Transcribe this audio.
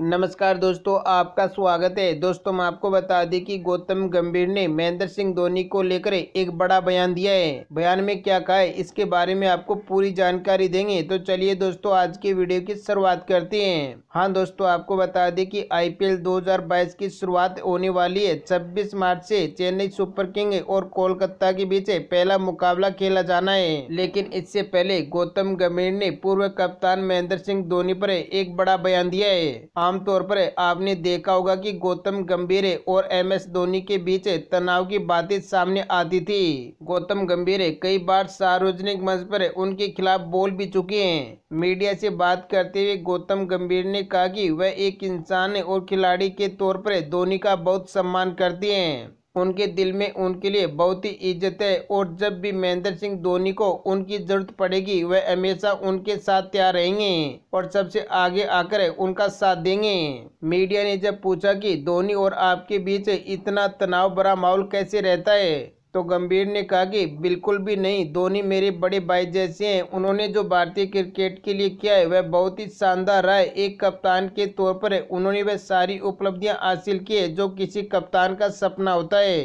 नमस्कार दोस्तों आपका स्वागत है दोस्तों मैं आपको बता दें कि गौतम गंभीर ने महेंद्र सिंह धोनी को लेकर एक बड़ा बयान दिया है बयान में क्या कहा है इसके बारे में आपको पूरी जानकारी देंगे तो चलिए दोस्तों आज की वीडियो की शुरुआत करते हैं हाँ दोस्तों आपको बता दें कि आईपीएल 2022 की शुरुआत होने वाली है छब्बीस मार्च से चेन्नई सुपर किंग और कोलकाता के बीच पहला मुकाबला खेला जाना है लेकिन इससे पहले गौतम गंभीर ने पूर्व कप्तान महेंद्र सिंह धोनी पर एक बड़ा बयान दिया है आमतौर पर आपने देखा होगा कि गौतम गंभीर और एम एस धोनी के बीच तनाव की बातें सामने आती थी गौतम गंभीर कई बार सार्वजनिक मंच पर उनके खिलाफ बोल भी चुके हैं मीडिया से बात करते हुए गौतम गंभीर ने कहा कि वह एक इंसान और खिलाड़ी के तौर पर धोनी का बहुत सम्मान करती हैं उनके दिल में उनके लिए बहुत ही इज्जत है और जब भी महेंद्र सिंह धोनी को उनकी जरूरत पड़ेगी वह हमेशा उनके साथ तैयार रहेंगे और सबसे आगे आकर उनका साथ देंगे मीडिया ने जब पूछा कि धोनी और आपके बीच इतना तनाव भरा माहौल कैसे रहता है तो गंभीर ने कहा कि बिल्कुल भी नहीं धोनी मेरे बड़े भाई जैसे हैं उन्होंने जो भारतीय क्रिकेट के लिए किया है वह बहुत ही शानदार रहा है एक कप्तान के तौर पर उन्होंने वह सारी उपलब्धियां हासिल की है जो किसी कप्तान का सपना होता है